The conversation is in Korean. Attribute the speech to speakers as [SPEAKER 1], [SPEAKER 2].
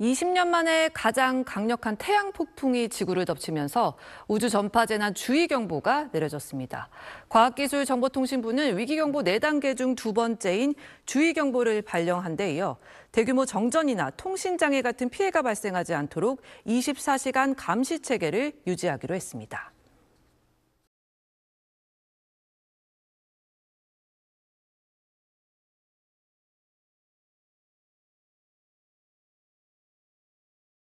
[SPEAKER 1] 20년 만에 가장 강력한 태양 폭풍이 지구를 덮치면서 우주 전파 재난 주의 경보가 내려졌습니다. 과학기술정보통신부는 위기 경보 4단계 중 두 번째인 주의 경보를 발령한 데 이어 대규모 정전이나 통신 장애 같은 피해가 발생하지 않도록 24시간 감시 체계를 유지하기로 했습니다.